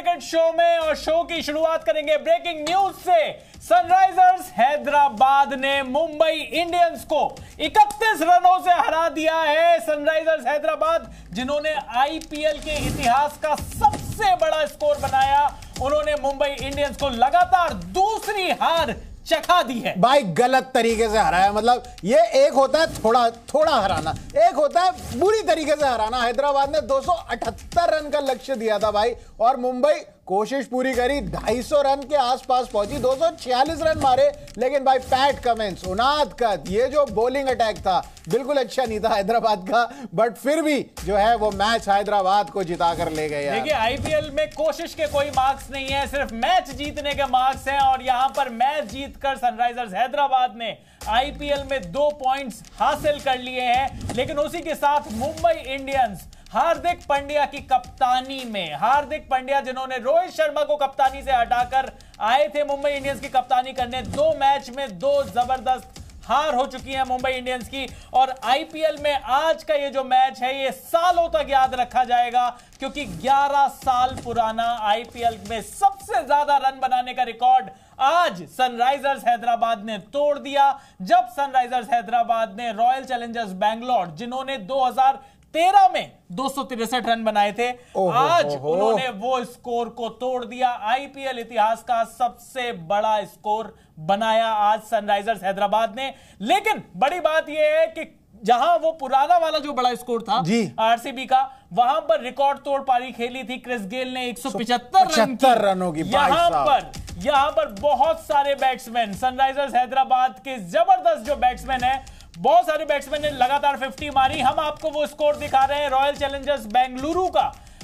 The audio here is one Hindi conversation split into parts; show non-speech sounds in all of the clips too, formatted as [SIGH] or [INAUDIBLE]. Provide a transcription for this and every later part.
क्रिकेट शो में और शो की शुरुआत करेंगे ब्रेकिंग न्यूज से सनराइजर्स हैदराबाद ने मुंबई इंडियंस को 31 रनों से हरा दिया है सनराइजर्स हैदराबाद जिन्होंने आईपीएल के इतिहास का सबसे बड़ा स्कोर बनाया उन्होंने मुंबई इंडियंस को लगातार दूसरी हार चखा दी है भाई गलत तरीके से हराया मतलब ये एक होता है थोड़ा थोड़ा हराना एक होता है बुरी तरीके से हराना हैदराबाद ने 278 रन का लक्ष्य दिया था भाई और मुंबई कोशिश पूरी करी 250 रन के आसपास पहुंची 246 रन मारे लेकिन भाई पैट कमेंट्स उनाद कद ये जो बॉलिंग अटैक था बिल्कुल अच्छा नहीं था हैदराबाद का बट फिर भी जो है वो मैच हैदराबाद को जिता कर ले गए देखिए आईपीएल में कोशिश के कोई मार्क्स नहीं है सिर्फ मैच जीतने के मार्क्स हैं और यहां पर मैच जीतकर सनराइजर्स हैदराबाद ने आईपीएल में दो पॉइंट्स हासिल कर लिए हैं लेकिन उसी के साथ मुंबई इंडियंस हार्दिक पांड्या की कप्तानी में हार्दिक पंड्या जिन्होंने रोहित शर्मा को कप्तानी से हटाकर आए थे मुंबई इंडियंस की कप्तानी करने दो मैच में दो जबरदस्त हार हो चुकी है मुंबई इंडियंस की और आईपीएल में आज का ये जो मैच है ये सालों तक याद रखा जाएगा क्योंकि 11 साल पुराना आईपीएल में सबसे ज्यादा रन बनाने का रिकॉर्ड आज सनराइजर्स हैदराबाद ने तोड़ दिया जब सनराइजर्स हैदराबाद ने रॉयल चैलेंजर्स बैंगलोर जिन्होंने तेरह में दो रन बनाए थे आज उन्होंने वो स्कोर को तोड़ दिया आईपीएल इतिहास का सबसे बड़ा स्कोर बनाया आज सनराइजर्स हैदराबाद ने लेकिन बड़ी बात यह है कि जहां वो पुराना वाला जो बड़ा स्कोर था आरसीबी का वहां पर रिकॉर्ड तोड़ पारी खेली थी क्रिस गेल ने 175 रन रनों की यहां पर यहां पर बहुत सारे बैट्समैन सनराइजर्स हैदराबाद के जबरदस्त जो बैट्समैन है बहुत सारे बैट्समैन ने लगातार 50 मारी हम आपको वो स्कोर दिखा रहे हैं रॉयल चैलेंजर्स बेंगलुरु का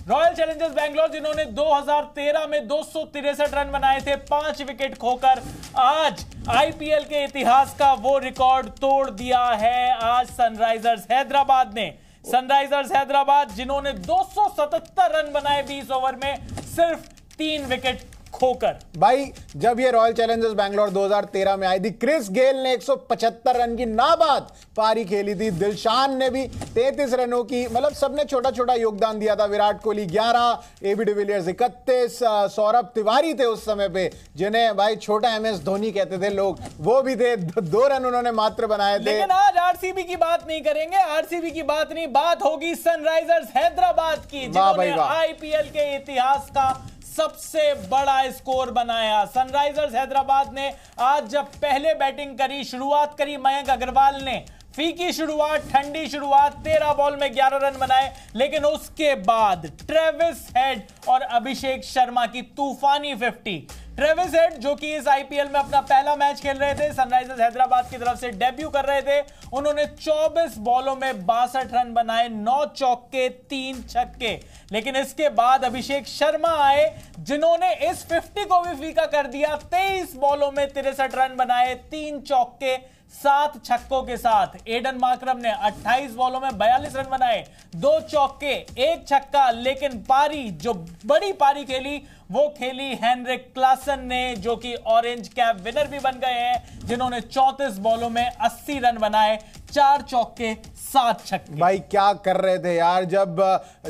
रॉयल चैलेंजर्स बैंगलोर जिन्होंने 2013 में दो रन बनाए थे पांच विकेट खोकर आज आईपीएल के इतिहास का वो रिकॉर्ड तोड़ दिया है आज सनराइजर्स हैदराबाद ने सनराइजर्स हैदराबाद जिन्होंने 277 रन बनाए 20 ओवर में सिर्फ तीन विकेट खोकर भाई जब ये रॉयल चैलेंजर्स बैंगलोर 2013 में आई थी क्रिस गेल ने 175 रन की नाबाद पारी खेली थी दिलशान ने भी 33 रनों की मतलब सबने छोटा छोटा योगदान दिया था विराट कोहली 11 एबी डिविलियर्स इकतीस सौरभ तिवारी थे उस समय पे जिन्हें भाई छोटा एम एस धोनी कहते थे लोग वो भी थे दो रन उन्होंने मात्र बनाए थे लेकिन आज आरसीबी की बात नहीं करेंगे आरसीबी की बात नहीं बात होगी सनराइजर्स हैदराबाद की आईपीएल के इतिहास का सबसे बड़ा स्कोर बनाया सनराइजर्स हैदराबाद ने आज जब पहले बैटिंग करी शुरुआत करी मयंक अग्रवाल ने फीकी शुरुआत ठंडी शुरुआत तेरह बॉल में ग्यारह रन बनाए लेकिन उसके बाद ट्रेविस हेड और अभिषेक शर्मा की तूफानी फिफ्टी ट्रेविस हेड जो कि इस आईपीएल में अपना पहला मैच खेल रहे थे सनराइजर्स हैदराबाद की तरफ से डेब्यू कर रहे थे उन्होंने 24 बॉलों में बासठ रन बनाए नौ चौके तीन छक्के लेकिन इसके बाद अभिषेक शर्मा आए जिन्होंने इस 50 को भी फीका कर दिया 23 बॉलों में तिरसठ रन बनाए तीन चौके सात छक्कों के साथ एडन मार्क्रम ने 28 बॉलों में 42 रन बनाए दो चौके एक छक्का लेकिन पारी जो बड़ी पारी खेली वो खेली हेनरिक क्लासन ने जो कि ऑरेंज कैप विनर भी बन गए हैं जिन्होंने चौतीस बॉलों में अस्सी रन बनाए चार चौके सात छक्के भाई क्या कर रहे थे यार जब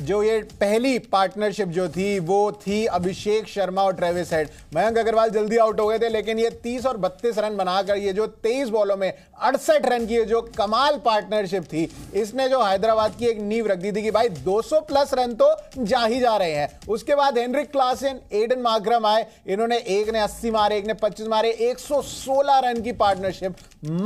जो ये पहली पार्टनरशिप जो थी वो थी अभिषेक शर्मा और ट्रेविस हेड मयंक अग्रवाल जल्दी आउट हो गए थे लेकिन ये 30 और 32 रन बनाकर ये जो 23 बॉलों में अड़सठ रन की जो कमाल पार्टनरशिप थी इसने जो हैदराबाद की एक नींव रख दी थी कि भाई 200 प्लस रन तो जा ही जा रहे हैं उसके बाद हेनरिक क्लासन एडन माग्रम आए इन्होंने एक ने 80 मारे एक ने 25 मारे 116 रन की पार्टनरशिप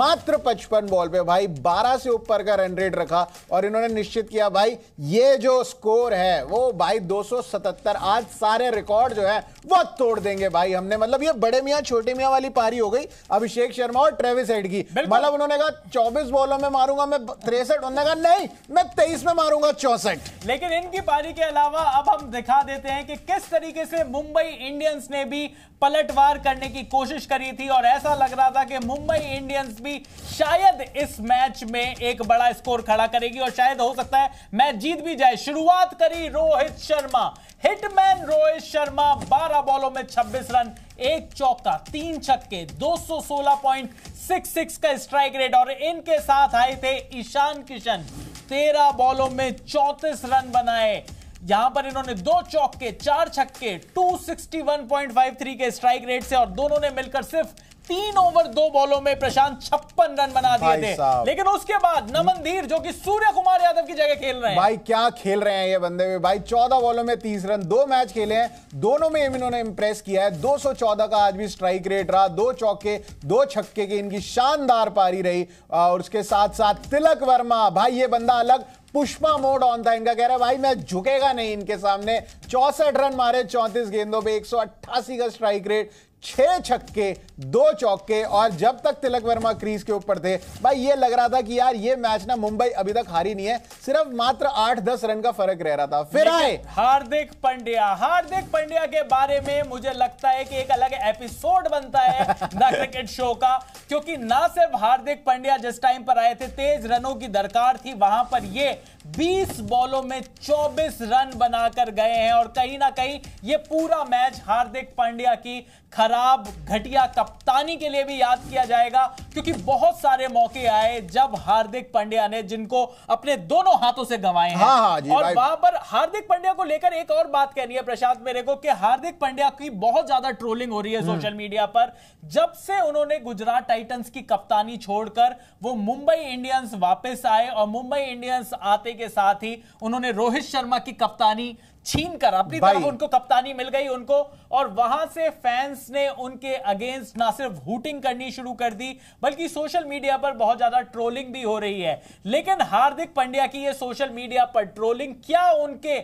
मात्र 55 बॉल पे भाई 12 से ऊपर का रन रेट रखा और इन्होंने निश्चित किया भाई ये जो स्कोर है वो भाई 277 आज सारे रिकॉर्ड जो है वो तोड़ देंगे भाई हमने मतलब ये बड़े मियाँ छोटे मियाँ वाली पारी हो गई अभिषेक शर्मा और ट्रेविस हेड की मतलब उन्होंने कहा चौबीस बॉलों में मारूंगा मैं तिरसठ उन्होंने कहा नहीं मैं तेईस में मारूंगा चौसठ लेकिन इनकी पारी के अलावा अब हम दिखा देते हैं कि किस तरीके से मुंबई इंडियंस ने भी पलटवार करने की कोशिश करी थी और ऐसा लग रहा था कि मुंबई इंडियंस भी शायद इस मैच में एक बड़ा स्कोर खड़ा करेगी और शायद हो सकता है मैच जीत भी जाए शुरुआत करी रोहित शर्मा हिटमैन रोहित शर्मा 12 बॉलों में 26 रन एक चौका तीन छक्के 216.66 का स्ट्राइक रेट और इनके साथ आए थे ईशान किशन 13 बॉलों में 34 रन बनाए यहां पर इन्होंने दो चौके चार छक्के 261.53 के स्ट्राइक रेट से और दोनों ने मिलकर सिर्फ तीन ओवर दो बॉलों में प्रशांत छप्पन रन बना दिए थे लेकिन उसके बाद नमनधीर जो कि सूर्य कुमार यादव की जगह खेल रहे हैं भाई क्या खेल रहे हैं ये बंदे में भाई चौदह बॉलों में तीस रन दो मैच खेले हैं दोनों में इन्होंने इंप्रेस किया है दो का आज भी स्ट्राइक रेट रहा दो चौके दो छक्के की इनकी शानदार पारी रही और उसके साथ साथ तिलक वर्मा भाई ये बंदा अलग पुष्पा मोड ऑन था इनका कह रहा है भाई मैं झुकेगा नहीं इनके सामने चौसठ रन मारे चौंतीस गेंदों पे 188 का स्ट्राइक रेट छह छक्के दो चौके और जब तक तिलक वर्मा क्रीज के ऊपर थे भाई ये लग रहा था कि यार ये मैच ना मुंबई अभी तक हारी नहीं है सिर्फ मात्र आठ दस रन का फर्क रह रहा था फिर आए हार्दिक पंड्या हार्दिक पंड्या के बारे में मुझे लगता है कि एक अलग एपिसोड बनता है द [LAUGHS] क्रिकेट शो का क्योंकि ना सिर्फ हार्दिक पंड्या जिस टाइम पर आए थे तेज रनों की दरकार थी वहां पर ये 20 बॉलों में 24 रन बनाकर गए हैं और कहीं ना कहीं ये पूरा मैच हार्दिक पांड्या की खर खराब घटिया कप्तानी के लिए भी याद किया जाएगा क्योंकि बहुत सारे मौके आए जब हार्दिक पांड्या ने जिनको अपने दोनों हाथों से गंवाए हाँ, हाँ, और वहां पर हार्दिक पांड्या को लेकर एक और बात कहनी है प्रशांत मेरे को कि हार्दिक पांड्या की बहुत ज्यादा ट्रोलिंग हो रही है सोशल हम्म। मीडिया पर जब से उन्होंने गुजरात टाइटन्स की कप्तानी छोड़कर वो मुंबई इंडियंस वापिस आए और मुंबई इंडियंस आते के साथ ही उन्होंने रोहित शर्मा की कप्तानी छीन कर अपनी तरफ उनको कप्तानी मिल गई उनको और वहां से फैंस ने उनके अगेंस्ट ना सिर्फ हुटिंग करनी शुरू कर दी बल्कि सोशल मीडिया पर बहुत ज्यादा ट्रोलिंग भी हो रही है लेकिन हार्दिक पांड्या की ये सोशल मीडिया पर ट्रोलिंग क्या उनके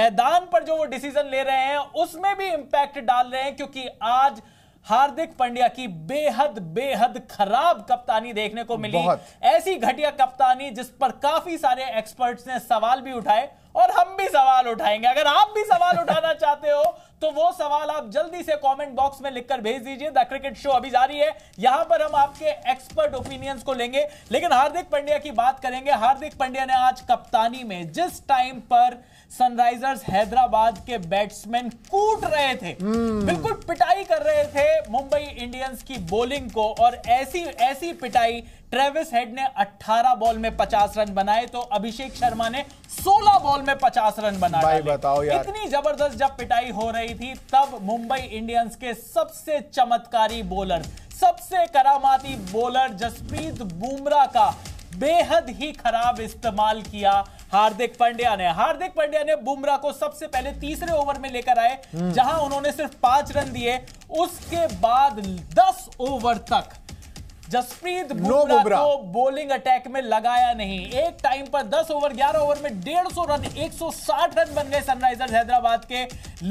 मैदान पर जो वो डिसीजन ले रहे हैं उसमें भी इंपैक्ट डाल रहे हैं क्योंकि आज हार्दिक पंड्या की बेहद बेहद खराब कप्तानी देखने को मिली ऐसी घटिया कप्तानी जिस पर काफी सारे एक्सपर्ट्स ने सवाल भी उठाए और हम भी सवाल उठाएंगे अगर आप भी सवाल उठाना [LAUGHS] चाहते हो तो वो सवाल आप जल्दी से कमेंट बॉक्स में लिखकर भेज दीजिए द क्रिकेट शो अभी जारी है यहां पर हम आपके एक्सपर्ट ओपिनियंस को लेंगे लेकिन हार्दिक पंड्या की बात करेंगे हार्दिक पंड्या ने आज कप्तानी में जिस टाइम पर सनराइजर्स हैदराबाद के बैट्समैन कूट रहे थे हम्म। बिल्कुल पिटाई कर रहे थे मुंबई इंडियंस की बॉलिंग को और ऐसी ऐसी पिटाई ट्रेविस हेड ने 18 बॉल में 50 रन बनाए तो अभिषेक शर्मा ने 16 बॉल में 50 रन बना भाई बताओ यार इतनी जबरदस्त जब पिटाई हो रही थी तब मुंबई इंडियंस के सबसे चमत्कारी बॉलर सबसे करामाती बॉलर जसप्रीत बुमराह का बेहद ही खराब इस्तेमाल किया हार्दिक पांड्या ने हार्दिक पांड्या ने बुमराह को सबसे पहले तीसरे ओवर में लेकर आए हम्म। जहां उन्होंने सिर्फ पांच रन दिए उसके बाद दस ओवर तक जसप्रीत बुमराह को बॉलिंग अटैक में लगाया नहीं एक टाइम पर 10 ओवर 11 ओवर में 150 रन 160 रन बन गए सनराइजर्स हैदराबाद के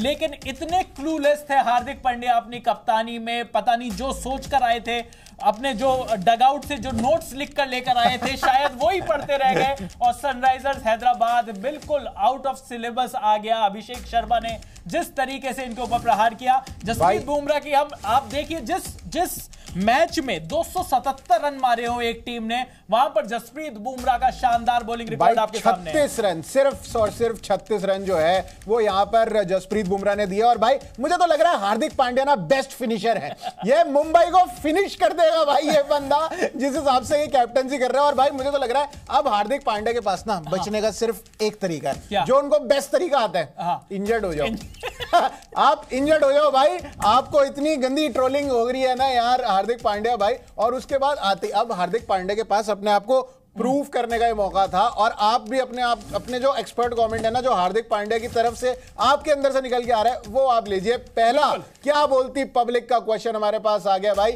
लेकिन इतने क्लूलेस थे हार्दिक पांड्या अपनी कप्तानी में पता नहीं जो सोचकर आए थे अपने जो डगआउट से जो नोट्स लिख कर लेकर आए थे शायद वो ही पढ़ते रह गए और सनराइजर्स हैदराबाद बिल्कुल आउट ऑफ सिलेबस आ गया अभिषेक शर्मा ने जिस तरीके से इनके ऊपर प्रहार किया जसप्रीत बुमराह की हम आप देखिए जिस जिस मैच में 277 रन मारे हो एक टीम ने वहां पर जसप्रीत बुमराह का शानदार बॉलिंग रिकॉर्ड आपके सामने छत्तीस रन सिर्फ और सिर्फ छत्तीस रन जो है वो यहां पर जसप्रीत बुमराह ने दिया और भाई मुझे तो लग रहा है हार्दिक पांड्या ना बेस्ट फिनिशर है यह मुंबई को फिनिश कर दे करेगा भाई ये बंदा जिस हिसाब से ये कैप्टनसी कर रहा है और भाई मुझे तो लग रहा है अब हार्दिक पांड्या के पास ना हाँ। बचने का सिर्फ एक तरीका है जो उनको बेस्ट तरीका आता है इंजर्ड हाँ। हो जाओ [LAUGHS] आप इंजर्ड हो जाओ भाई आपको इतनी गंदी ट्रोलिंग हो रही है ना यार हार्दिक पांड्या भाई और उसके बाद आते अब हार्दिक पांड्या के पास अपने आप को प्रूफ करने का ये मौका था और आप भी अपने आप अपने जो एक्सपर्ट गवर्नमेंट है ना जो हार्दिक पांड्या की तरफ से आपके अंदर से निकल के आ रहा है वो आप लीजिए पहला क्या बोलती पब्लिक का क्वेश्चन हमारे पास आ गया भाई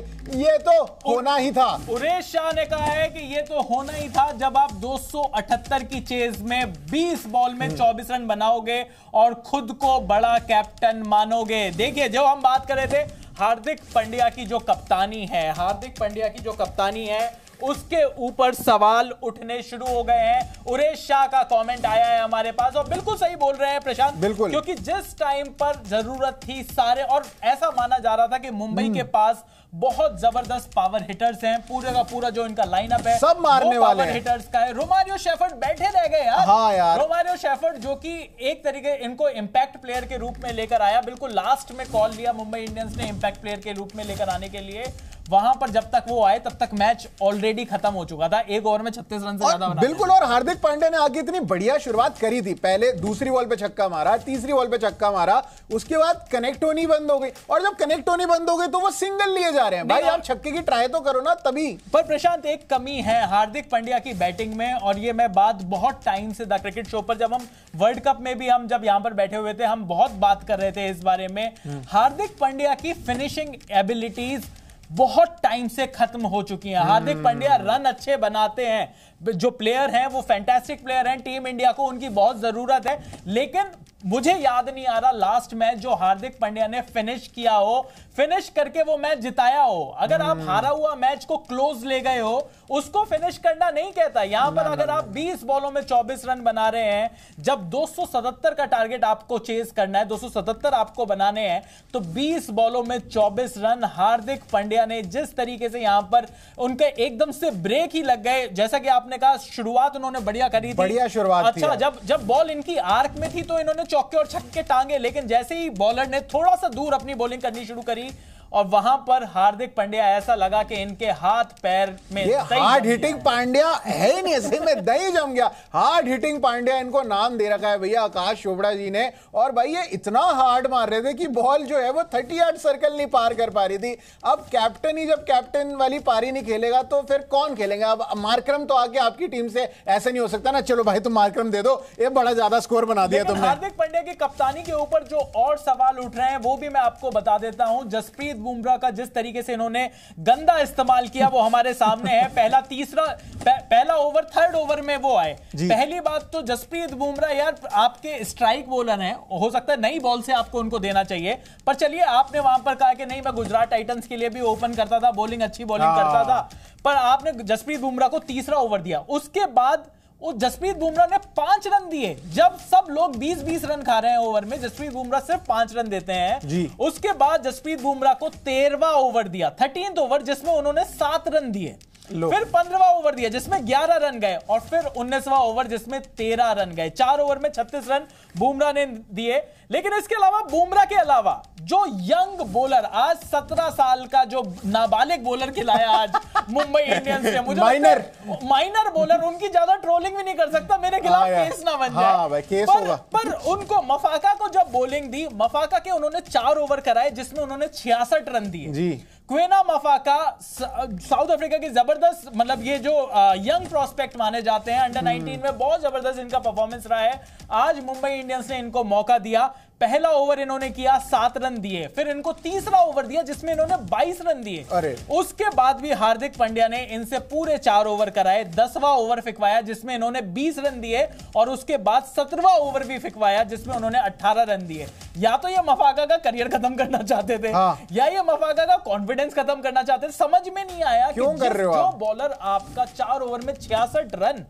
ये तो होना ही था उरेश शाह ने कहा है कि ये तो होना ही था जब आप 278 की चेज में 20 बॉल में 24 हम्म। रन बनाओगे और खुद को बड़ा कैप्टन मानोगे देखिए जो हम बात कर रहे थे हार्दिक पंड्या की जो कप्तानी है हार्दिक पंड्या की जो कप्तानी है उसके ऊपर सवाल उठने शुरू हो गए हैं उरेश शाह का कमेंट आया है हमारे पास और बिल्कुल सही बोल रहे हैं प्रशांत बिल्कुल क्योंकि जिस टाइम पर जरूरत थी सारे और ऐसा माना जा रहा था कि मुंबई हम्म। के पास बहुत जबरदस्त पावर हिटर्स हैं पूरे का पूरा जो इनका लाइनअप है सब मारने वाले हिटर्स का है रोमारियो शेफर्ड बैठे रह गए यार हाँ यार रोमारियो शेफर्ड जो कि एक तरीके इनको इंपैक्ट प्लेयर के रूप में लेकर आया बिल्कुल लास्ट में कॉल लिया मुंबई इंडियंस ने इम्पैक्ट प्लेयर के रूप में लेकर आने के लिए वहां पर जब तक वो आए तब तक मैच ऑलरेडी खत्म हो चुका था एक ओवर में छत्तीस रन से ज्यादा बना बिल्कुल और हार्दिक पांडे ने आगे इतनी बढ़िया शुरुआत करी थी पहले दूसरी बॉल पे छक्का मारा तीसरी बॉल पे छक्का मारा उसके बाद कनेक्ट होनी बंद हो गई और जब कनेक्ट होनी बंद हो गई तो वो सिंगल लिए जा रहे हैं भाई आप छक्के की ट्राई तो करो ना तभी पर प्रशांत एक कमी है हार्दिक पांड्या की बैटिंग में और ये मैं बात बहुत टाइम से द क्रिकेट शो पर जब हम वर्ल्ड कप में भी हम जब यहाँ पर बैठे हुए थे हम बहुत बात कर रहे थे इस बारे में हम्म। हार्दिक पांड्या की फिनिशिंग एबिलिटीज बहुत टाइम से खत्म हो चुकी है हार्दिक पांड्या रन अच्छे बनाते हैं जो प्लेयर हैं वो फैंटेस्टिक प्लेयर हैं टीम इंडिया को उनकी बहुत जरूरत है लेकिन मुझे याद नहीं आ रहा लास्ट मैच जो हार्दिक पांड्या ने फिनिश किया हो फिनिश करके वो मैच जिताया हो अगर आप हम्म। हारा हुआ मैच को क्लोज ले गए हो उसको फिनिश करना नहीं कहता यहां पर अगर आप 20 बॉलों में 24 रन बना रहे हैं जब 277 का टारगेट आपको चेस करना है 277 आपको बनाने हैं तो 20 बॉलों में 24 रन हार्दिक पांड्या ने जिस तरीके से यहां पर उनके एकदम से ब्रेक ही लग गए जैसा कि आपने आपने कहा शुरुआत उन्होंने बढ़िया करी बढ़िया शुरुआत अच्छा जब जब बॉल इनकी आर्क में थी तो इन्होंने चौके और छक्के टांगे लेकिन जैसे ही बॉलर ने थोड़ा सा दूर अपनी बॉलिंग करनी शुरू करी और वहां पर हार्दिक पांड्या ऐसा लगा कि इनके हाथ पैर में ये हार्ड हिटिंग पांड्या है ही नहीं ऐसे में दही जम गया हार्ड हिटिंग पांड्या इनको नाम दे रखा है भैया आकाश चोपड़ा जी ने और भाई ये इतना हार्ड मार रहे थे कि बॉल जो है वो थर्टी आठ सर्कल नहीं पार कर पा रही थी अब कैप्टन ही जब कैप्टन वाली पारी नहीं खेलेगा तो फिर कौन खेलेगा अब मार्क्रम तो आके आपकी टीम से ऐसे नहीं हो सकता ना चलो भाई तुम मार्क्रम दे दो ये बड़ा ज्यादा स्कोर बना दिया तुमने हार्दिक पांड्या की कप्तानी के ऊपर जो और सवाल उठ रहे हैं वो भी मैं आपको बता देता हूं जसप्रीत बुमराह का जिस तरीके से इन्होंने गंदा इस्तेमाल किया वो हमारे सामने है पहला तीसरा पह, पहला ओवर थर्ड ओवर में वो आए पहली बात तो जसप्रीत बुमराह यार आपके स्ट्राइक बोलर है हो सकता है नई बॉल से आपको उनको देना चाहिए पर चलिए आपने वहां पर कहा कि नहीं मैं गुजरात टाइटन्स के लिए भी ओपन करता था बॉलिंग अच्छी बॉलिंग हाँ। करता था पर आपने जसप्रीत बुमराह को तीसरा ओवर दिया उसके बाद वो जसप्रीत बुमराह ने पांच रन दिए जब सब लोग 20-20 रन खा रहे हैं ओवर में जसप्रीत बुमराह सिर्फ पांच रन देते हैं जी उसके बाद जसप्रीत बुमराह को तेरवा ओवर दिया थर्टीन ओवर जिसमें उन्होंने सात रन दिए फिर पंद्रवा ओवर दिया जिसमें ग्यारह रन गए और फिर उन्नीसवा ओवर जिसमें तेरह रन गए चार ओवर में छत्तीस रन बुमराह ने दिए लेकिन इसके अलावा बुमरा के अलावा जो यंग बोलर आज सत्रह साल का जो नाबालिग बोलर खिलाया आज मुंबई इंडियंस ने मुझे माइनर माइनर बोलर उनकी ज्यादा ट्रोलिंग भी नहीं कर सकता मेरे हाँ खिलाफ केस ना बन जाए हाँ केस पर, होगा। पर उनको मफाका को जब बोलिंग दी मफाका के उन्होंने चार ओवर कराए जिसमें उन्होंने छियासठ रन दिए जी क्वेना मफाका साउथ अफ्रीका के जबरदस्त मतलब ये जो यंग uh, प्रोस्पेक्ट माने जाते हैं अंडर 19 हम्म। में बहुत जबरदस्त इनका परफॉर्मेंस रहा है आज मुंबई इंडियंस ने इनको मौका दिया पहला ओवर इन्होंने किया सात रन दिए फिर इनको तीसरा ओवर दिया जिसमें इन्होंने बाईस रन दिए अरे उसके बाद भी हार्दिक पांड्या ने इनसे पूरे चार ओवर कराए दसवा ओवर फिकवाया जिसमें इन्होंने बीस रन दिए और उसके बाद सत्रवा ओवर भी फिकवाया जिसमें उन्होंने अट्ठारह रन दिए या तो ये मफाका का करियर खत्म करना चाहते थे हाँ। या ये मफाका का कॉन्फिडेंस खत्म करना चाहते थे समझ में नहीं आया क्यों कर रहे हो बॉलर आपका चार ओवर में छियासठ रन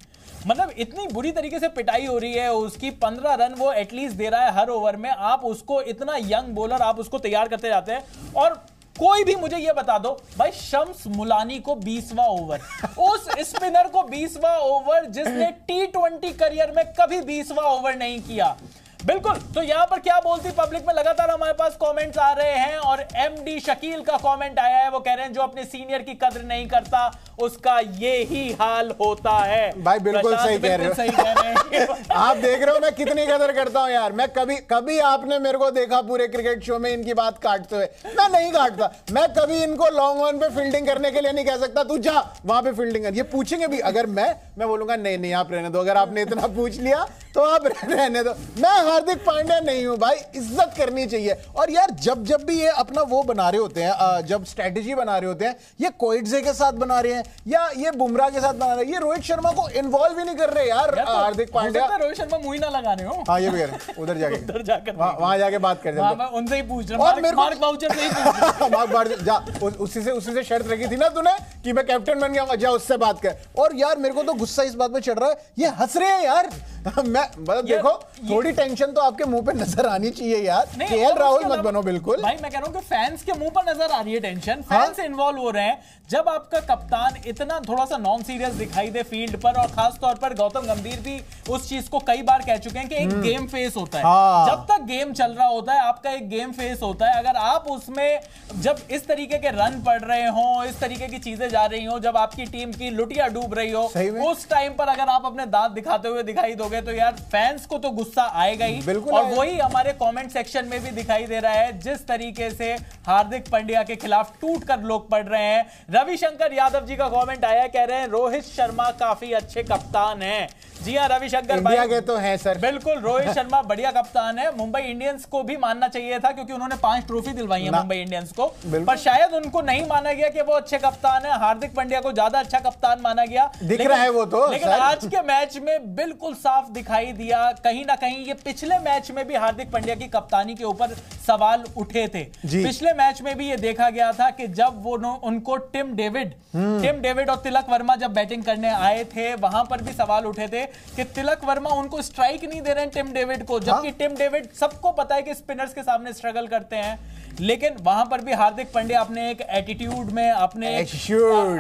मतलब इतनी बुरी तरीके से पिटाई हो रही है उसकी पंद्रह रन वो एटलीस्ट दे रहा है हर ओवर में आप उसको इतना यंग बॉलर आप उसको तैयार करते जाते हैं और कोई भी मुझे यह बता दो भाई शम्स मुलानी को बीसवा ओवर उस स्पिनर को बीसवा ओवर जिसने टी ट्वेंटी करियर में कभी बीसवा ओवर नहीं किया बिल्कुल तो यहां पर क्या बोलती पब्लिक में लगातार हमारे पास कमेंट्स आ रहे हैं और एमडी शकील का कमेंट आया है वो कह रहे हैं जो अपने सीनियर की कद्र नहीं करता उसका ये ही हाल होता है भाई बिल्कुल सही कह रहे हो [LAUGHS] आप देख रहे हो मैं कितनी कदर करता हूं यार मैं कभी कभी आपने मेरे को देखा पूरे क्रिकेट शो में इनकी बात काटते हुए मैं नहीं काटता मैं कभी इनको लॉन्ग ऑन पे फील्डिंग करने के लिए नहीं कह सकता तू जा वहां पे फील्डिंग कर ये पूछेंगे भी अगर मैं मैं बोलूंगा नहीं नहीं आप रहने दो अगर आपने इतना पूछ लिया तो आप रहने दो मैं हार्दिक पांड्या नहीं हूँ भाई इज्जत करनी चाहिए और यार जब जब भी ये अपना वो बना रहे होते हैं जब स्ट्रेटेजी बना रहे होते हैं ये कोइडजे के साथ बना रहे हैं या ये बुमराह के साथ बना रहे हैं ये रोहित शर्मा को इन्वॉल्व ही नहीं कर रहे यार तो हार्दिक पांड्या रोहित शर्मा मुंह ना लगा रहे हो हाँ ये भी उधर जाके [LAUGHS] उधर जाकर वहां जाके बात कर हाँ, उनसे ही पूछ रहा हूँ मार्क बाउचर से ही [LAUGHS] मार्क जा उसी से उसी से शर्त रखी थी ना तूने कि मैं कैप्टन बन गया जा उससे बात कर और यार मेरे को तो गुस्सा इस बात में चढ़ रहा है ये हंस रहे हैं यार [LAUGHS] मैं मतलब देखो थोड़ी टेंशन टेंशन तो आपके मुंह पे नजर आनी चाहिए यार केएल राहुल मत बनो बिल्कुल भाई मैं कह रहा हूँ कि फैंस के मुंह पर नजर आ रही है टेंशन फैंस इन्वॉल्व हो रहे हैं जब आपका कप्तान इतना थोड़ा सा नॉन सीरियस दिखाई दे फील्ड पर और खास तौर पर गौतम गंभीर भी उस चीज को कई बार कह चुके हैं कि एक गेम हम्म। फेस होता है हाँ। जब तक गेम चल रहा होता है आपका एक गेम फेस होता है अगर आप उसमें जब इस तरीके के रन पड़ रहे हो इस तरीके की चीजें जा रही हो जब आपकी टीम की लुटिया डूब रही हो उस टाइम पर अगर आप अपने दांत दिखाते हुए दिखाई दोगे तो यार फैंस को तो गुस्सा आएगा नहीं बिल्कुल और वही हमारे कमेंट सेक्शन में भी दिखाई दे रहा है जिस तरीके से हार्दिक पंड्या के खिलाफ टूट कर लोग पढ़ रहे हैं रविशंकर यादव जी का कमेंट आया कह रहे हैं रोहित शर्मा काफी अच्छे कप्तान है जी हाँ रविशंकर भाई के तो है सर बिल्कुल रोहित [LAUGHS] शर्मा बढ़िया कप्तान है मुंबई इंडियंस को भी मानना चाहिए था क्योंकि उन्होंने पांच ट्रॉफी दिलवाई है मुंबई इंडियंस को पर शायद उनको नहीं माना गया कि वो अच्छे कप्तान है हार्दिक पंड्या को ज्यादा अच्छा कप्तान माना गया दिख रहा है वो तो लेकिन आज के मैच में बिल्कुल साफ दिखाई दिया कहीं ना कहीं ये पिच पिछले मैच में भी हार्दिक पंड्या की कप्तानी के ऊपर सवाल उठे थे पिछले मैच में भी ये देखा गया था कि जब वो उनको Tim David hmm. Tim David और तिलक वर्मा जब बैटिंग करने आए थे वहां पर भी सवाल उठे थे कि तिलक वर्मा उनको स्ट्राइक नहीं दे रहे टिम डेविड को जबकि हाँ। टिम डेविड सबको पता है कि स्पिनर्स के सामने स्ट्रगल करते हैं लेकिन वहां पर भी हार्दिक पंडे अपने एक एटीट्यूड में अपने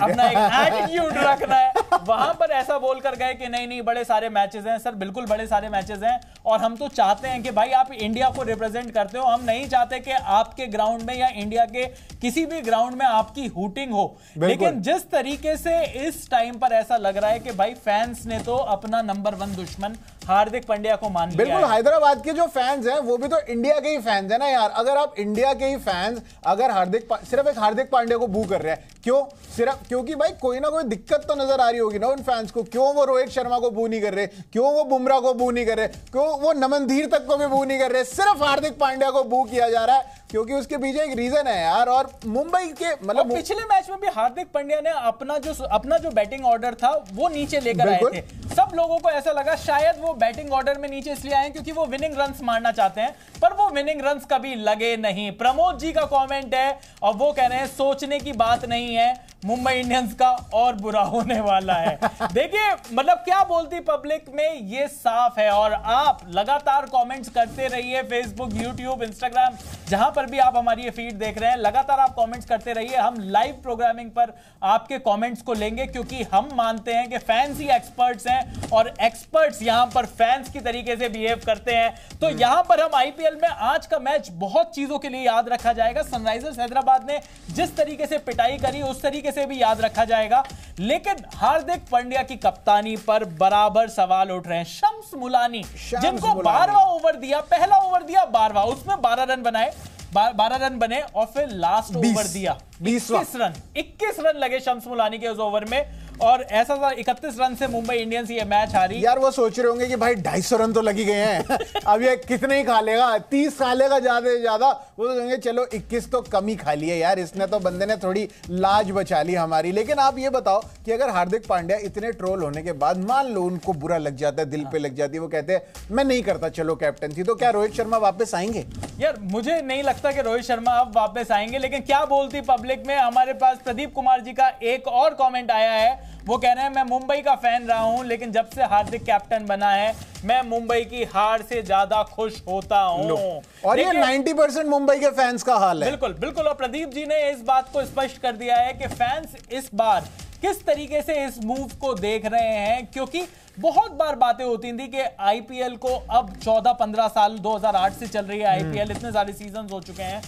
अपना एक एटीट्यूड रखना है वहां पर ऐसा बोल कर गए कि नहीं नहीं बड़े सारे मैचेस हैं सर बिल्कुल बड़े सारे मैचेस हैं और हम तो चाहते हैं कि भाई आप इंडिया को रिप्रेजेंट करते हो हम नहीं चाहते कि आपके ग्राउंड में या इंडिया के किसी भी ग्राउंड में आपकी हुटिंग हो लेकिन जिस तरीके से इस टाइम पर ऐसा लग रहा है कि भाई फैंस ने तो अपना नंबर वन दुश्मन हार्दिक पांड्या को मान बिल्कुल हैदराबाद के जो फैंस हैं वो भी तो इंडिया के ही फैंस है ना यार अगर आप इंडिया के ही फैंस अगर हार्दिक सिर्फ एक हार्दिक पांड्या को बू कर रहे हैं क्यों सिर्फ क्योंकि भाई कोई ना कोई दिक्कत तो नजर आ रही होगी ना उन फैंस को क्यों वो रोहित शर्मा को बू नहीं कर रहे क्यों वो बुमराह को बू नहीं कर रहे क्यों वो नमन रणधीर तक को भी बू नहीं कर रहे सिर्फ हार्दिक पांड्या को बू किया जा रहा है क्योंकि उसके पीछे एक रीजन है यार और मुंबई के मतलब पिछले मैच में भी हार्दिक पांड्या ने अपना जो अपना जो बैटिंग ऑर्डर था वो नीचे लेकर आए थे सब लोगों को ऐसा लगा शायद वो बैटिंग ऑर्डर में नीचे इसलिए आए क्योंकि वो विनिंग रन मारना चाहते हैं पर वो विनिंग रन कभी लगे नहीं प्रमोद जी का कॉमेंट है और वो कह रहे हैं सोचने की बात नहीं है मुंबई इंडियंस का और बुरा होने वाला है [LAUGHS] देखिए मतलब क्या बोलती पब्लिक में ये साफ है और आप लगातार कमेंट्स करते रहिए फेसबुक यूट्यूब इंस्टाग्राम जहां पर भी आप हमारी ये फीड देख रहे हैं लगातार आप कमेंट्स करते रहिए हम लाइव प्रोग्रामिंग पर आपके कमेंट्स को लेंगे क्योंकि हम मानते हैं कि फैंस ही एक्सपर्ट्स हैं और एक्सपर्ट्स यहां पर फैंस की तरीके से बिहेव करते हैं तो हम्म। यहां पर हम आईपीएल में आज का मैच बहुत चीजों के लिए याद रखा जाएगा सनराइजर्स हैदराबाद ने जिस तरीके से पिटाई करी उस तरीके तरीके से भी याद रखा जाएगा लेकिन हार्दिक पांड्या की कप्तानी पर बराबर सवाल उठ रहे हैं शम्स मुलानी शम्स जिनको बारवा ओवर दिया पहला ओवर दिया बारवा उसमें बारह रन बनाए बारह रन बने और फिर लास्ट ओवर दिया बीस रन इक्कीस रन लगे शम्स मुलानी के उस ओवर में और ऐसा था इकतीस रन से मुंबई इंडियंस ये मैच हारी यार वो सोच रहे होंगे कि भाई ढाई सौ रन तो लगी गए हैं [LAUGHS] अब ये कितने ही खा लेगा तीस खा लेगा ज्यादा से ज्यादा वो तो कहेंगे चलो इक्कीस तो कम ही खा लिया यार इसने तो बंदे ने थोड़ी लाज बचा ली हमारी लेकिन आप ये बताओ कि अगर हार्दिक पांड्या इतने ट्रोल होने के बाद मान लो उनको बुरा लग जाता है दिल पे लग जाती है वो कहते हैं मैं नहीं करता चलो कैप्टन थी तो क्या रोहित शर्मा वापस आएंगे यार मुझे नहीं लगता कि रोहित शर्मा अब वापस आएंगे लेकिन क्या बोलती पब्लिक में हमारे पास प्रदीप कुमार जी का एक और कॉमेंट आया है वो कह रहे हैं मैं मुंबई का फैन रहा हूं लेकिन जब से हार्दिक कैप्टन बना है मैं मुंबई की हार से ज्यादा खुश होता हूं no. और ये 90 परसेंट मुंबई के फैंस का हाल है बिल्कुल बिल्कुल और प्रदीप जी ने इस बात को स्पष्ट कर दिया है कि फैंस इस बार किस तरीके से इस मूव को देख रहे हैं क्योंकि बहुत बार बातें होती थी कि आईपीएल को अब 14-15 साल 2008 से चल रही है आईपीएल हम्म। इतने सारे सीजन हो चुके हैं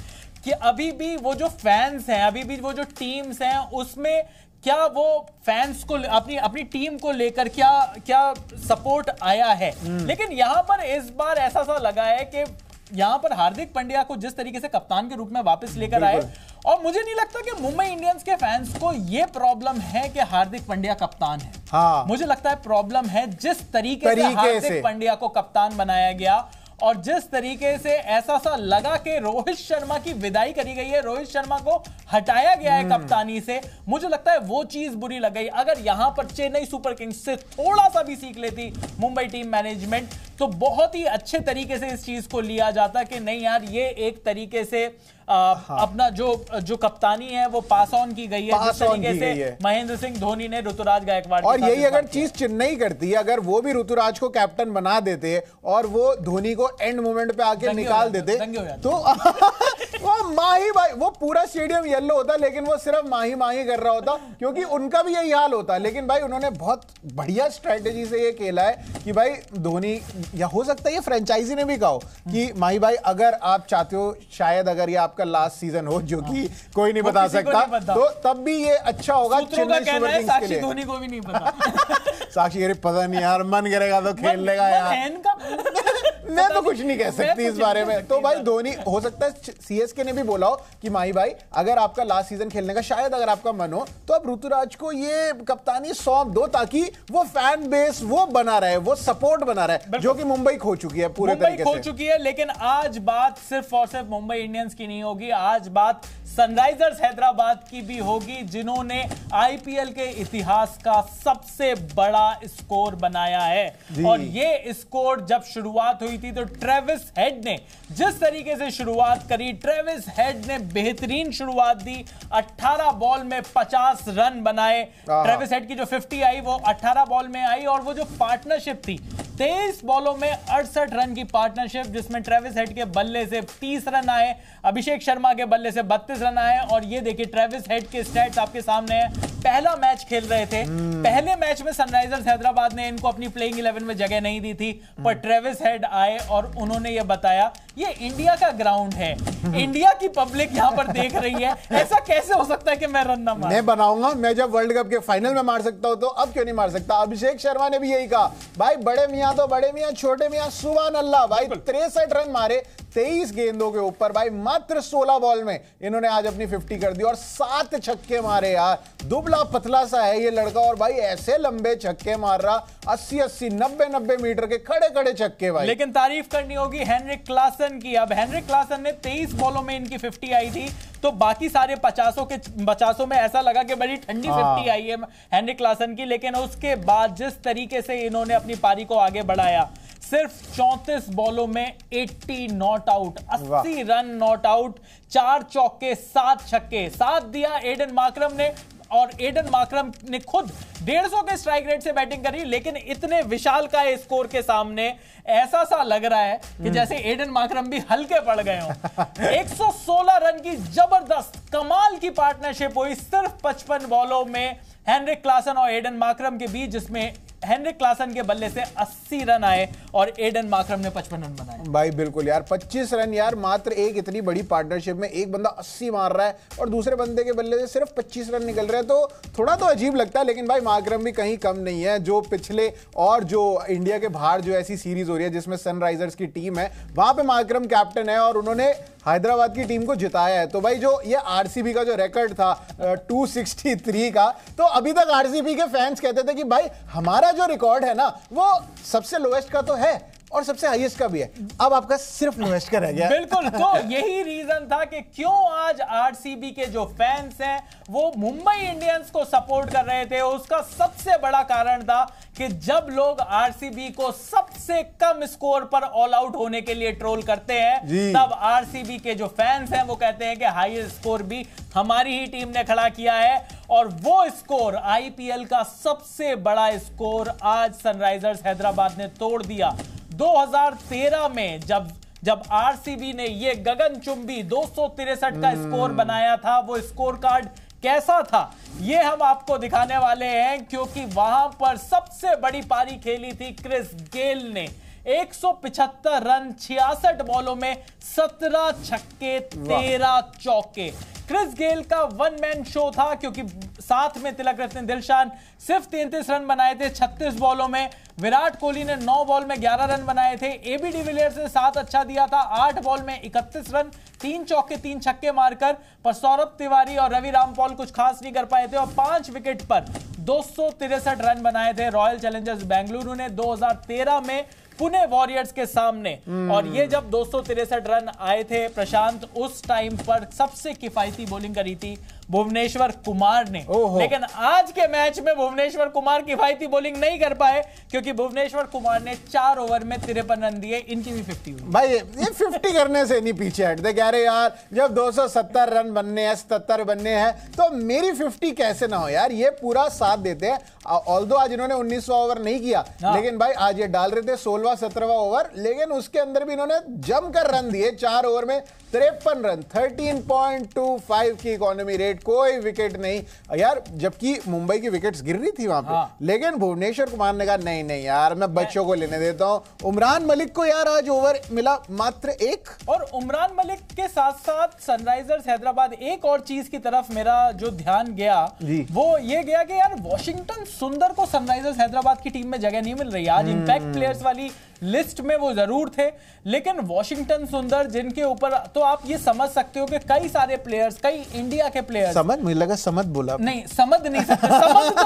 कि अभी भी वो जो फैंस हैं अभी भी वो जो टीम्स हैं उसमें क्या वो फैंस को अपनी अपनी टीम को लेकर क्या क्या सपोर्ट आया है हम्म। लेकिन यहां पर इस बार ऐसा सा लगा है कि यहां पर हार्दिक पंड्या को जिस तरीके से कप्तान के रूप में वापस लेकर आए और मुझे नहीं लगता कि मुंबई इंडियंस के फैंस को यह प्रॉब्लम है कि हार्दिक पंड्या कप्तान है हाँ। मुझे लगता है प्रॉब्लम है जिस तरीके, तरीके से हार्दिक पंड्या को कप्तान बनाया गया और जिस तरीके से ऐसा सा लगा कि रोहित शर्मा की विदाई करी गई है रोहित शर्मा को हटाया गया है हम्म। कप्तानी से मुझे लगता है वो चीज बुरी लग गई अगर यहां पर चेन्नई सुपर किंग्स से थोड़ा सा भी सीख लेती मुंबई टीम मैनेजमेंट तो बहुत ही अच्छे तरीके से इस चीज को लिया जाता कि नहीं यार ये एक तरीके से हाँ। अपना जो जो कप्तानी है वो पास ऑन की गई है पास जिस तरीके से महेंद्र सिंह धोनी ने ऋतुराज गायकवाड़ और यही अगर चीज चेन्नई करती है अगर वो भी ऋतुराज को कैप्टन बना देते और वो धोनी को एंड मोमेंट पे आके निकाल देते तो वो माही भाई वो पूरा स्टेडियम येलो होता लेकिन वो सिर्फ माही माही कर रहा होता क्योंकि उनका भी यही हाल होता लेकिन भाई उन्होंने बहुत बढ़िया स्ट्रेटेजी से ये खेला है कि भाई धोनी या हो सकता है ये फ्रेंचाइजी ने भी कहा कि माही भाई अगर आप चाहते हो शायद अगर ये आपका लास्ट सीजन हो जो कि हाँ। कोई नहीं बता सकता तो तब भी ये अच्छा होगा साक्षी धोनी [LAUGHS] पता नहीं यार मन करेगा तो खेल लेगा यार मैं तो कुछ नहीं कह सकती तो इस बारे में तो भाई धोनी हो सकता है सीएसके ने भी बोला हो कि माही भाई अगर आपका लास्ट सीजन खेलने का शायद अगर आपका मन हो तो अब ऋतुराज को ये कप्तानी सौंप दो ताकि वो फैन बेस वो बना रहे वो सपोर्ट बना रहे जो कि मुंबई खो चुकी है पूरे तरीके से खो चुकी है लेकिन आज बात सिर्फ और सिर्फ मुंबई इंडियंस की नहीं होगी आज बात सनराइजर्स हैदराबाद की भी होगी जिन्होंने आईपीएल के इतिहास का सबसे बड़ा स्कोर बनाया है और ये स्कोर जब शुरुआत हुई थी तो ट्रेविस हेड ने जिस तरीके से शुरुआत करी ट्रेविस हेड ने बेहतरीन शुरुआत दी 18 बॉल में 50 रन बनाए ट्रेविस हेड की जो 50 आई वो 18 बॉल में आई और वो जो पार्टनरशिप थी तेईस बॉलों में अड़सठ रन की पार्टनरशिप जिसमें ट्रेविस हेड के बल्ले से तीस रन आए अभिषेक शर्मा के बल्ले से बत्तीस रन आए और ये देखिए ट्रेविस हेड के स्टैट्स आपके सामने है पहला मैच खेल रहे थे hmm. पहले मैच में सनराइजर्स हैदराबाद ने इनको अपनी प्लेइंग इलेवन में जगह नहीं दी थी hmm. पर ट्रेविस हम्म। हेड आए और उन्होंने ये बताया ये इंडिया का ग्राउंड है इंडिया [LAUGHS] की पब्लिक यहाँ पर देख रही है ऐसा कैसे हो सकता है कि मैं रन ना मार मैं बनाऊंगा मैं जब वर्ल्ड कप के फाइनल में मार सकता हूं तो अब क्यों नहीं मार सकता अभिषेक शर्मा ने भी यही कहा भाई बड़े मियाँ मियाँ तो बड़े मियां छोटे मियां सुबान अल्लाह भाई तिरसठ रन मारे तेईस गेंदों के ऊपर भाई मात्र सोलह बॉल में इन्होंने आज अपनी फिफ्टी कर दी और सात छक्के मारे यार दुबला पतला सा है ये लड़का और भाई ऐसे लंबे छक्के मार रहा अस्सी अस्सी नब्बे नब्बे मीटर के खड़े खड़े छक्के भाई लेकिन तारीफ करनी होगी हेनरिक क्लासन की अब हेनरिक क्लासन ने तेईस बॉलों में इनकी फिफ्टी आई थी तो बाकी सारे पचासों के पचासों में ऐसा लगा कि बड़ी ठंडी हाँ। फिफ्टी आई है हेनरिक क्लासन की लेकिन उसके बाद जिस तरीके से इन्होंने अपनी पारी को आगे आगे बढ़ाया सिर्फ 34 बॉलों में 80 not out 80 run not out चार चौके सात छक्के साथ दिया एडन मार्क्रम ने और एडन मार्क्रम ने खुद 150 के स्ट्राइक रेट से बैटिंग करी लेकिन इतने विशाल का स्कोर के सामने ऐसा सा लग रहा है कि हम्म। जैसे एडन मार्क्रम भी हल्के पड़ गए हो 116 [LAUGHS] रन की जबरदस्त कमाल की पार्टनरशिप हुई सिर्फ 55 बॉलों में हेनरिक क्लासन और एडन मार्क्रम के बीच जिसमें हेनरिक क्लासन के बल्ले से 80 रन आए और एडन मार्क्रम ने 55 रन बनाए भाई बिल्कुल यार 25 रन यार मात्र एक इतनी बड़ी पार्टनरशिप में एक बंदा 80 मार रहा है और दूसरे बंदे के बल्ले से सिर्फ 25 रन निकल रहे हैं तो थोड़ा तो अजीब लगता है लेकिन भाई मार्क्रम भी कहीं कम नहीं है जो पिछले और जो इंडिया के बाहर जो ऐसी सीरीज हो रही है जिसमें सनराइजर्स की टीम है वहां पर मार्क्रम कैप्टन है और उन्होंने हैदराबाद की टीम को जिताया है तो भाई जो ये आरसीबी का जो रिकॉर्ड था 263 का तो अभी तक आरसीबी के फैंस कहते थे कि भाई हमारा जो रिकॉर्ड है ना वो सबसे लोएस्ट का तो है और सबसे हाईएस्ट का भी है अब आपका सिर्फ इन्वेस्ट का रह गया बिल्कुल तो यही रीजन था कि क्यों आज आरसीबी के जो फैंस हैं वो मुंबई इंडियंस को सपोर्ट कर रहे थे उसका सबसे बड़ा कारण था कि जब लोग आरसीबी को सबसे कम स्कोर पर ऑल आउट होने के लिए ट्रोल करते हैं तब आरसीबी के जो फैंस हैं वो कहते हैं कि हाईएस्ट स्कोर भी हमारी ही टीम ने खड़ा किया है और वो स्कोर आईपीएल का सबसे बड़ा स्कोर आज सनराइजर्स हैदराबाद ने तोड़ दिया 2013 में जब जब आरसीबी ने ये चुंबी दो का हम्म। स्कोर बनाया था वो स्कोर कार्ड कैसा था ये हम आपको दिखाने वाले हैं क्योंकि वहां पर सबसे बड़ी पारी खेली थी क्रिस गेल ने एक रन छियासठ बॉलों में 17 छक्के 13 चौके क्रिस गेल का वन मैन शो था क्योंकि साथ में तिलक रत्न दिलशान सिर्फ तैंतीस रन बनाए थे 36 बॉलों में विराट कोहली ने 9 बॉल में 11 रन बनाए थे एबी विलियर्स ने साथ अच्छा दिया था 8 बॉल में 31 रन तीन चौके तीन छक्के मारकर पर सौरभ तिवारी और रवि रामपाल कुछ खास नहीं कर पाए थे और पांच विकेट पर दो रन बनाए थे रॉयल चैलेंजर्स बेंगलुरु ने दो में पुणे वॉरियर्स के सामने और ये जब दो रन आए थे प्रशांत उस टाइम पर सबसे किफायती बॉलिंग करी थी भुवनेश्वर कुमार ने लेकिन आज के मैच में भुवनेश्वर कुमार किफायती बॉलिंग नहीं कर पाए क्योंकि भुवनेश्वर कुमार ने चार ओवर में तिरपन रन दिए इनकी भी फिफ्टी हुई भाई ये फिफ्टी करने से नहीं पीछे हटते कह रहे यार जब 270 रन बनने हैं सतर बनने हैं तो मेरी फिफ्टी कैसे ना हो यार ये पूरा साथ देते हैं ऑल आज इन्होंने उन्नीस ओवर नहीं किया हाँ। लेकिन भाई आज ये डाल रहे थे सोलवा सत्रहवा ओवर लेकिन उसके अंदर भी इन्होंने जमकर रन दिए चार ओवर में तिरपन रन 13.25 की इकोनॉमी रेट कोई विकेट नहीं यार जबकि मुंबई की विकेट्स गिर रही थी वहां पे हाँ। लेकिन भुवनेश्वर कुमार ने कहा नहीं नहीं यार मैं बच्चों को लेने देता हूं उमरान मलिक को यार आज ओवर मिला मात्र एक और उमरान मलिक के साथ साथ सनराइजर्स हैदराबाद एक और चीज की तरफ मेरा जो ध्यान गया वो ये गया कि यार वॉशिंगटन सुंदर को सनराइजर्स हैदराबाद की टीम में जगह नहीं मिल रही आज इम्पैक्ट हम्म। प्लेयर्स वाली लिस्ट में वो जरूर थे लेकिन वॉशिंगटन सुंदर जिनके ऊपर तो आप ये समझ सकते हो कि कई सारे प्लेयर्स कई इंडिया के प्लेयर्स समझ मुझे लगा समझ बोला नहीं समझ नहीं सकता तो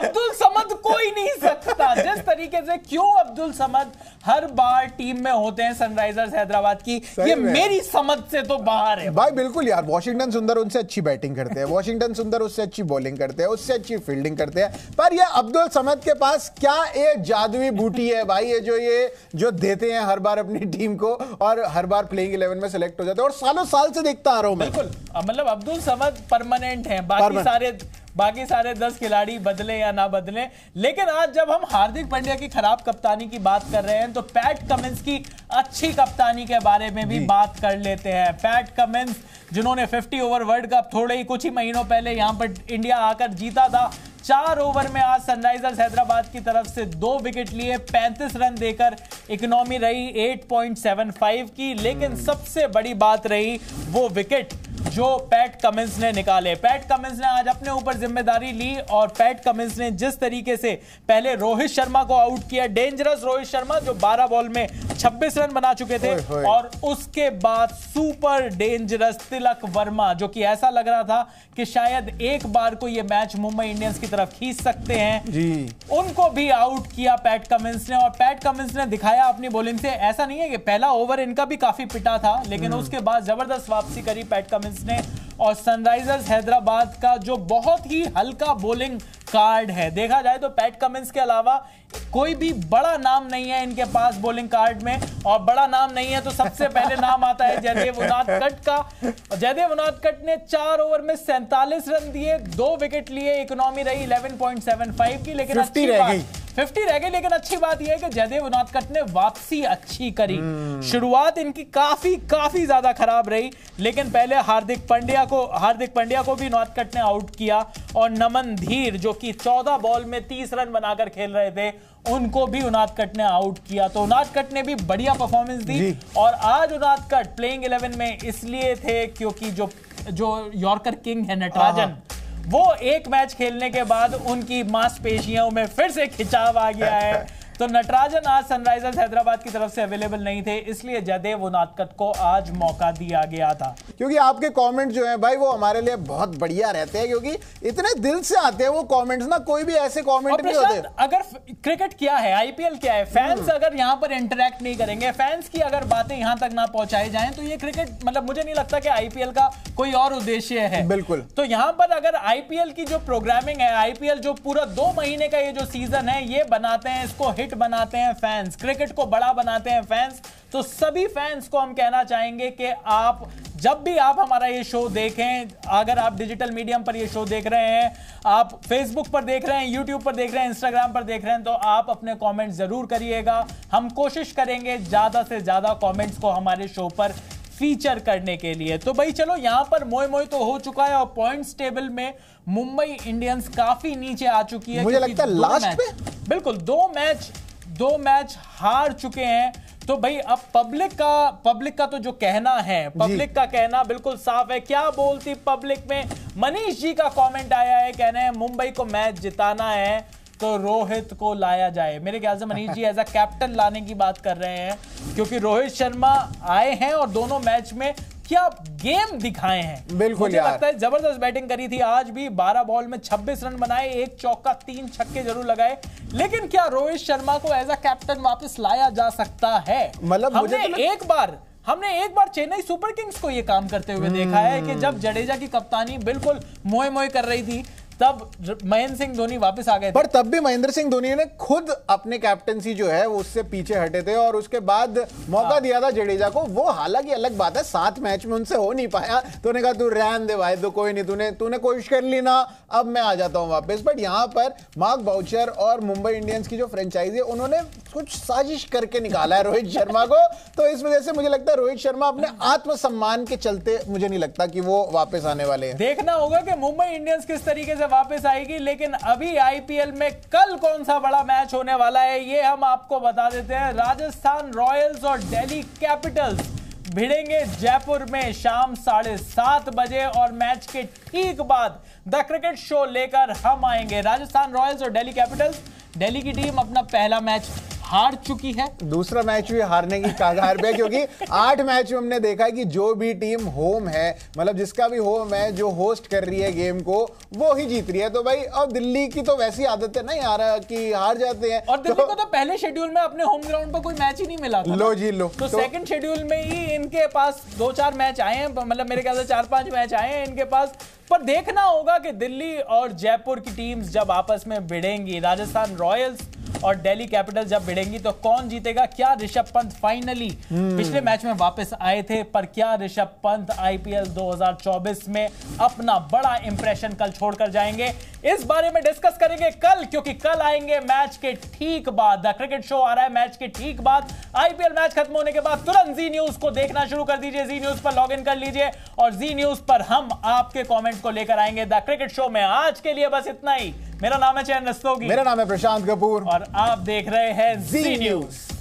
अब्दुल समझ कोई नहीं सकता जिस तरीके से क्यों अब्दुल समझ हर बार टीम में होते हैं सनराइजर्स हैदराबाद की ये मेरी समझ से तो बाहर है भाई बिल्कुल यार वॉशिंगटन सुंदर उनसे अच्छी बैटिंग करते हैं वॉशिंगटन सुंदर उससे अच्छी बॉलिंग करते हैं उससे अच्छी फील्डिंग करते हैं पर ये अब्दुल समद के पास क्या एक जादुई बूटी है भाई ये जो ये जो देते हैं हर बार अपनी टीम को और हर बार प्लेइंग इलेवन में सिलेक्ट हो जाते हैं और सालों साल से देखता आ रहा हूं बिल्कुल मतलब अब्दुल समद परमानेंट है बाकी सारे बाकी सारे दस खिलाड़ी बदले या ना बदले लेकिन आज जब हम हार्दिक पांड्या की खराब कप्तानी की बात कर रहे हैं तो पैट कमिंस की अच्छी कप्तानी के बारे में भी बात कर लेते हैं पैट कमिंस जिन्होंने 50 ओवर वर्ल्ड कप थोड़े ही कुछ ही महीनों पहले यहां पर इंडिया आकर जीता था चार ओवर में आज सनराइजर्स हैदराबाद की तरफ से दो विकेट लिए 35 रन देकर इकोनॉमी रही 8.75 की लेकिन हम्म। सबसे बड़ी बात रही वो विकेट जो पैट कमिंस ने निकाले पैट कमिंस ने आज अपने ऊपर जिम्मेदारी ली और पैट कमिंस ने जिस तरीके से पहले रोहित शर्मा को आउट किया डेंजरस रोहित शर्मा जो 12 बॉल में 26 रन बना चुके थे होई, होई। और उसके बाद सुपर डेंजरस तिलक वर्मा जो कि ऐसा लग रहा था कि शायद एक बार को यह मैच मुंबई इंडियंस की तरफ तरफ खींच सकते हैं जी उनको भी आउट किया पैट कमिंस ने और पैट कमिंस ने दिखाया अपनी बॉलिंग से ऐसा नहीं है कि पहला ओवर इनका भी काफी पिटा था लेकिन हम्म। उसके बाद जबरदस्त वापसी करी पैट कमिंस ने और सनराइजर्स हैदराबाद का जो बहुत ही हल्का बॉलिंग कार्ड है देखा जाए तो पैट कमिंस के अलावा कोई भी बड़ा नाम नहीं है इनके पास बॉलिंग कार्ड में और बड़ा नाम नहीं है तो सबसे पहले नाम आता है जयदेव उनाथ कट का जयदेव उनाथ कट ने चार ओवर में सैंतालीस रन दिए दो विकेट लिए इकोनॉमी रही 11.75 की लेकिन अच्छी रह गई फिफ्टी रह गई लेकिन अच्छी बात यह है कि जयदेव उनाथकट ने वापसी अच्छी करी हम्म। शुरुआत इनकी काफी काफी ज्यादा खराब रही लेकिन पहले हार्दिक पंड्या को हार्दिक पंड्या को भी उनाथकट ने आउट किया और नमन धीर जो कि 14 बॉल में 30 रन बनाकर खेल रहे थे उनको भी उनाद कट ने आउट किया तो उनाद कट ने भी बढ़िया परफॉर्मेंस दी और आज उनाद कट प्लेइंग इलेवन में इसलिए थे क्योंकि जो जो यॉर्कर किंग है नटराजन हाँ, हाँ। वो एक मैच खेलने के बाद उनकी मांसपेशियों में फिर से खिंचाव आ गया [LAUGHS] है तो नटराजन आज सनराइजर्स हैदराबाद की तरफ से अवेलेबल नहीं थे इसलिए जयदेव उनादकत को आज मौका दिया गया था क्योंकि आपके कमेंट जो हैं भाई वो हमारे लिए बहुत बढ़िया रहते हैं क्योंकि इतने दिल से आते हैं वो कमेंट्स ना कोई भी ऐसे कमेंट नहीं होते अगर क्रिकेट क्या है आईपीएल क्या है फैंस हम्म। अगर यहाँ पर इंटरेक्ट नहीं करेंगे फैंस की अगर बातें यहाँ तक ना पहुंचाई जाए तो ये क्रिकेट मतलब मुझे नहीं लगता कि आईपीएल का कोई और उद्देश्य है बिल्कुल तो यहाँ पर अगर आईपीएल की जो प्रोग्रामिंग है आईपीएल जो पूरा दो महीने का ये जो सीजन है ये बनाते हैं इसको हिट हिट बनाते हैं फैंस क्रिकेट को बड़ा बनाते हैं फैंस तो सभी फैंस को हम कहना चाहेंगे कि आप जब भी आप हमारा ये शो देखें अगर आप डिजिटल मीडियम पर ये शो देख रहे हैं आप फेसबुक पर देख रहे हैं यूट्यूब पर देख रहे हैं इंस्टाग्राम पर देख रहे हैं तो आप अपने कमेंट ज़रूर करिएगा हम कोशिश करेंगे ज़्यादा से ज़्यादा कमेंट्स को हमारे शो पर फीचर करने के लिए तो भाई चलो यहां पर मोए मोए तो हो चुका है और पॉइंट्स टेबल में मुंबई इंडियंस काफी नीचे आ चुकी है मुझे लगता है लास्ट में बिल्कुल दो मैच दो मैच हार चुके हैं तो भाई अब पब्लिक का पब्लिक का तो जो कहना है पब्लिक का कहना बिल्कुल साफ है क्या बोलती पब्लिक में मनीष जी का कमेंट आया है कहने मुंबई को मैच जिताना है तो रोहित को लाया जाए मेरे ख्याल से Manish ji as a captain लाने की बात कर रहे हैं क्योंकि रोहित शर्मा आए हैं और दोनों मैच में क्या गेम दिखाए हैं बिल्कुल मुझे लगता है जबरदस्त बैटिंग करी थी आज भी 12 बॉल में 26 रन बनाए एक चौका तीन छक्के जरूर लगाए लेकिन क्या रोहित शर्मा को एज अ कैप्टन वापस लाया जा सकता है मतलब हमने तो एक बार हमने एक बार चेन्नई सुपर किंग्स को यह काम करते हुए देखा है कि जब हम्म। जडेजा की कप्तानी बिल्कुल मोए मोए कर रही थी तब महेंद्र सिंह धोनी वापस आ गए पर तब भी महेंद्र सिंह धोनी ने खुद अपने कैप्टनसी जो है वो उससे पीछे हटे थे और उसके बाद मौका हाँ। दिया था जडेजा को वो हालांकि अलग बात है सात मैच में उनसे हो नहीं पाया तूने कहा तू रैन दे भाई तो कोई नहीं तूने तूने कोशिश कर ली ना अब मैं आ जाता हूँ वापस बट यहाँ पर मार्क बाउचर और मुंबई इंडियंस की जो फ्रेंचाइजी है उन्होंने कुछ साजिश करके निकाला है रोहित शर्मा को तो इस वजह से मुझे लगता है रोहित शर्मा अपने आत्मसम्मान के चलते मुझे नहीं लगता कि वो वापस आने वाले हैं देखना होगा कि मुंबई इंडियंस किस तरीके से वापस आएगी लेकिन अभी आईपीएल में कल कौन सा बड़ा मैच होने वाला है ये हम आपको बता देते हैं राजस्थान रॉयल्स और दिल्ली कैपिटल्स भिड़ेंगे जयपुर में शाम साढ़े सात बजे और मैच के ठीक बाद द क्रिकेट शो लेकर हम आएंगे राजस्थान रॉयल्स और दिल्ली कैपिटल्स दिल्ली की टीम अपना पहला मैच हार चुकी है दूसरा मैच भी हारने की कागार पे क्योंकि आठ मैच में हमने देखा कि जो भी टीम होम है मतलब जिसका भी होम है जो होस्ट कर रही है गेम को वो ही जीत रही है तो भाई अब दिल्ली की तो वैसी आदत है ना यार कि हार जाते हैं और दिल्ली तो, को तो पहले शेड्यूल में अपने होम ग्राउंड पर कोई मैच ही नहीं मिला था लो जी लो तो, तो सेकंड शेड्यूल में ही इनके पास दो चार मैच आए हैं मतलब मेरे ख्याल से चार पांच मैच आए हैं इनके पास पर देखना होगा कि दिल्ली और जयपुर की टीम्स जब आपस में भिड़ेंगी राजस्थान रॉयल्स और दिल्ली कैपिटल जब भिड़ेंगी तो कौन जीतेगा क्या ऋषभ पंत फाइनली पिछले मैच में वापस आए थे पर क्या ऋषभ पंत आईपीएल 2024 में अपना बड़ा इंप्रेशन कल छोड़कर जाएंगे इस बारे में डिस्कस करेंगे कल क्योंकि कल आएंगे मैच के ठीक बाद क्रिकेट शो आ रहा है मैच के ठीक बाद आईपीएल मैच खत्म होने के बाद तुरंत जी न्यूज को देखना शुरू कर दीजिए जी न्यूज पर लॉग कर लीजिए और जी न्यूज पर हम आपके कॉमेंट को लेकर आएंगे द क्रिकेट शो में आज के लिए बस इतना ही मेरा नाम है चैन रस्तोगी मेरा नाम है प्रशांत कपूर और आप देख रहे हैं जी न्यूज़